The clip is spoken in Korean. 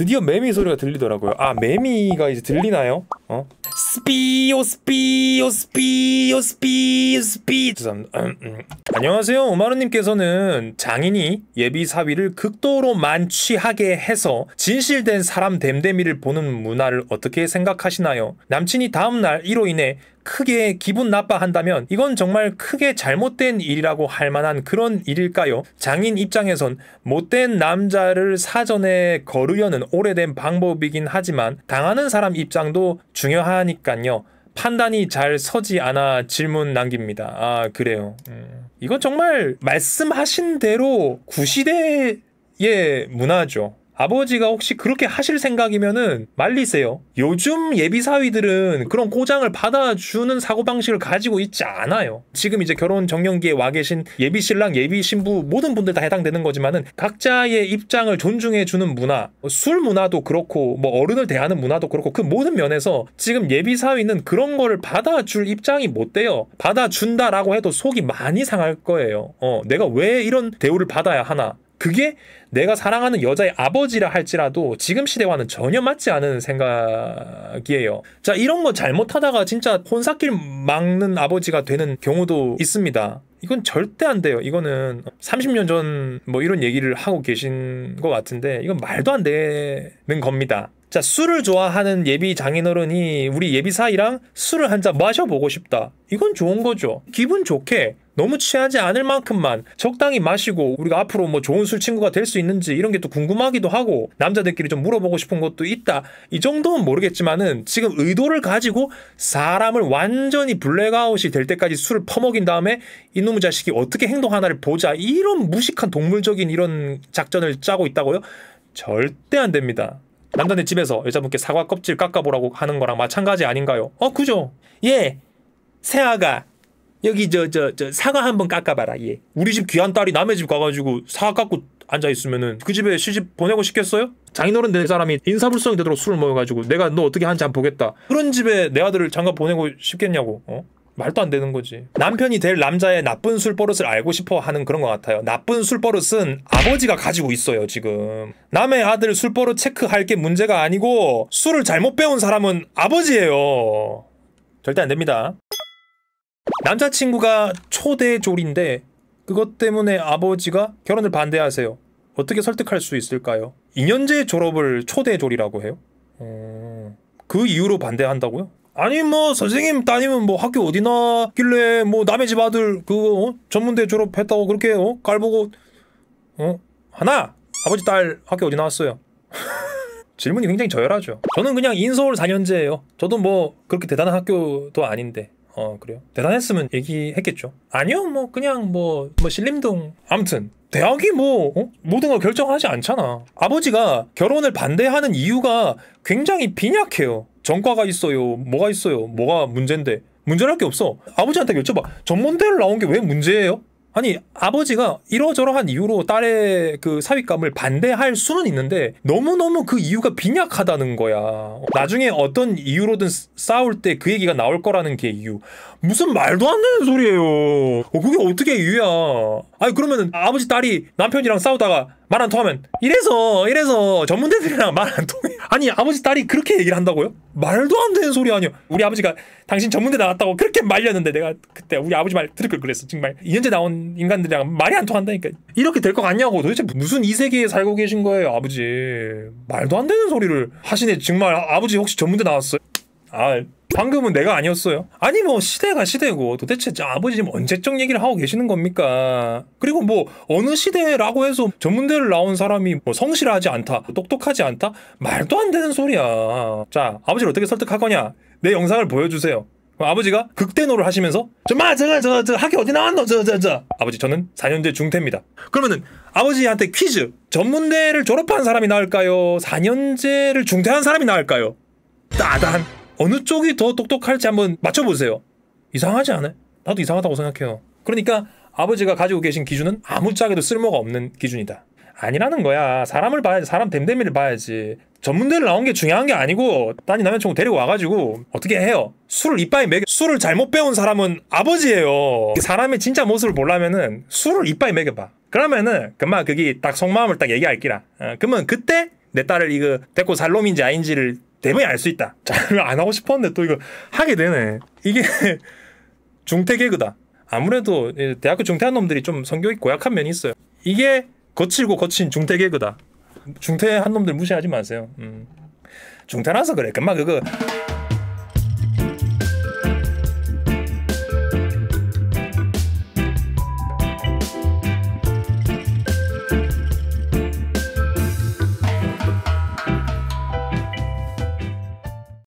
드디어 매미 소리가 들리더라고요. 아 매미가 이제 들리나요? 어? 스피오 스피오 스피오 스피오 스피 오송합니 음, 음. 안녕하세요. 오마루님께서는 장인이 예비 사위를 극도로 만취하게 해서 진실된 사람 됨됨이를 보는 문화를 어떻게 생각하시나요? 남친이 다음날 이로 인해 크게 기분 나빠한다면 이건 정말 크게 잘못된 일이라고 할 만한 그런 일일까요? 장인 입장에선 못된 남자를 사전에 거르려는 오래된 방법이긴 하지만 당하는 사람 입장도 중요하니깐요. 판단이 잘 서지 않아 질문 남깁니다. 아, 그래요. 음. 이건 정말 말씀하신 대로 구시대의 문화죠. 아버지가 혹시 그렇게 하실 생각이면은 말리세요. 요즘 예비 사위들은 그런 꼬장을 받아주는 사고방식을 가지고 있지 않아요. 지금 이제 결혼 정년기에 와 계신 예비 신랑, 예비 신부 모든 분들 다 해당되는 거지만은 각자의 입장을 존중해주는 문화, 술 문화도 그렇고 뭐 어른을 대하는 문화도 그렇고 그 모든 면에서 지금 예비 사위는 그런 거를 받아줄 입장이 못 돼요. 받아준다라고 해도 속이 많이 상할 거예요. 어, 내가 왜 이런 대우를 받아야 하나? 그게 내가 사랑하는 여자의 아버지라 할지라도 지금 시대와는 전혀 맞지 않은 생각이에요. 자, 이런 거 잘못하다가 진짜 혼사길 막는 아버지가 되는 경우도 있습니다. 이건 절대 안 돼요. 이거는 30년 전 뭐 이런 얘기를 하고 계신 것 같은데 이건 말도 안 되는 겁니다. 자, 술을 좋아하는 예비 장인어른이 우리 예비 사이랑 술을 한잔 마셔보고 싶다. 이건 좋은 거죠. 기분 좋게 너무 취하지 않을 만큼만 적당히 마시고 우리가 앞으로 뭐 좋은 술 친구가 될 수 있는지 이런 게 또 궁금하기도 하고 남자들끼리 좀 물어보고 싶은 것도 있다. 이 정도는 모르겠지만은 지금 의도를 가지고 사람을 완전히 블랙아웃이 될 때까지 술을 퍼먹인 다음에 이놈의 자식이 어떻게 행동하나를 보자. 이런 무식한 동물적인 이런 작전을 짜고 있다고요? 절대 안 됩니다. 남자네 집에서 여자분께 사과 껍질 깎아보라고 하는 거랑 마찬가지 아닌가요? 어, 그죠? 예, 새아가 여기 저 저 저 사과 한번 깎아봐라. 예. 우리 집 귀한 딸이 남의 집 가가지고 사과 깎고 앉아 있으면은 그 집에 시집 보내고 싶겠어요? 장인어른 내 사람이 인사불성이 되도록 술을 먹여가지고 내가 너 어떻게 하는지 안 보겠다. 그런 집에 내 아들을 장가 보내고 싶겠냐고. 어? 말도 안 되는 거지. 남편이 될 남자의 나쁜 술 버릇을 알고 싶어 하는 그런 것 같아요. 나쁜 술 버릇은 아버지가 가지고 있어요, 지금. 남의 아들 술 버릇 체크할 게 문제가 아니고 술을 잘못 배운 사람은 아버지예요. 절대 안 됩니다. 남자친구가 초대졸인데 그것 때문에 아버지가 결혼을 반대하세요. 어떻게 설득할 수 있을까요? 2년제 졸업을 초대졸이라고 해요? 음... 그 이유로 반대한다고요? 아니 뭐 선생님 따님은 뭐 학교 어디 나길래 뭐 남의 집 아들 그거 어? 전문대 졸업했다고 그렇게 어? 깔보고 어? 하나! 아버지 딸 학교 어디 나왔어요? 질문이 굉장히 저열하죠. 저는 그냥 인서울 4년제예요. 저도 뭐 그렇게 대단한 학교도 아닌데 어 그래요. 대단했으면 얘기했겠죠. 아니요, 뭐 그냥 뭐뭐 뭐 신림동 아무튼 대학이 뭐 어? 모든 걸 결정하지 않잖아. 아버지가 결혼을 반대하는 이유가 굉장히 빈약해요. 전과가 있어요. 뭐가 있어요. 뭐가 문제인데. 문제랄 게 없어. 아버지한테 여쭤봐. 전문대를 나온 게 왜 문제예요? 아니 아버지가 이러저러한 이유로 딸의 그 사윗감을 반대할 수는 있는데 너무너무 그 이유가 빈약하다는 거야 나중에 어떤 이유로든 싸울 때 그 얘기가 나올 거라는 게 이유 무슨 말도 안 되는 소리예요 어, 그게 어떻게 이유야 아니 그러면 아버지 딸이 남편이랑 싸우다가 말 안 통하면 이래서 이래서 전문대들이랑 말 안 통해 아니 아버지 딸이 그렇게 얘기를 한다고요? 말도 안 되는 소리 아니요 우리 아버지가 당신 전문대 나왔다고 그렇게 말렸는데 내가 그때 우리 아버지 말 들을 걸 그랬어 정말 2년째 나온 인간들이랑 말이 안 통한다니까 이렇게 될 것 같냐고 도대체 무슨 이 세계에 살고 계신 거예요 아버지 말도 안 되는 소리를 하시네 정말 아버지 혹시 전문대 나왔어요? 아 방금은 내가 아니었어요. 아니 뭐 시대가 시대고 도대체 아버지 지금 언제적 얘기를 하고 계시는 겁니까? 그리고 뭐 어느 시대라고 해서 전문대를 나온 사람이 뭐 성실하지 않다, 뭐 똑똑하지 않다 말도 안 되는 소리야. 자 아버지를 어떻게 설득할 거냐? 내 영상을 보여주세요. 아버지가 극대노를 하시면서 저마 제가 저저 학교 어디 나왔노 저저 저, 저. 아버지 저는 4년제 중퇴입니다. 그러면은 아버지한테 퀴즈 전문대를 졸업한 사람이 나을까요? 4년제를 중퇴한 사람이 나을까요? 따단 어느 쪽이 더 똑똑할지 한번 맞춰보세요. 이상하지 않아요? 나도 이상하다고 생각해요. 그러니까 아버지가 가지고 계신 기준은 아무짝에도 쓸모가 없는 기준이다. 아니라는 거야. 사람을 봐야지. 사람 됨됨이를 봐야지. 전문대를 나온 게 중요한 게 아니고 딴이 남자총 데리고 와가지고 어떻게 해요? 술을 이빠이 먹여. 술을 잘못 배운 사람은 아버지예요. 사람의 진짜 모습을 보려면은 술을 이빠이먹여봐 그러면은 그만 그게 딱 속마음을 딱 얘기할기라. 어, 그러면 그때 내 딸을 이거 데리고 살 놈인지 아닌지를 대부분이 알 수 있다. 자, 안 하고 싶었는데 또 이거 하게 되네. 이게 중퇴 개그다. 아무래도 대학교 중퇴한 놈들이 좀 성격이 고약한 면이 있어요. 이게 거칠고 거친 중퇴 개그다. 중퇴한 놈들 무시하지 마세요. 음. 중퇴라서 그래. 금방 그거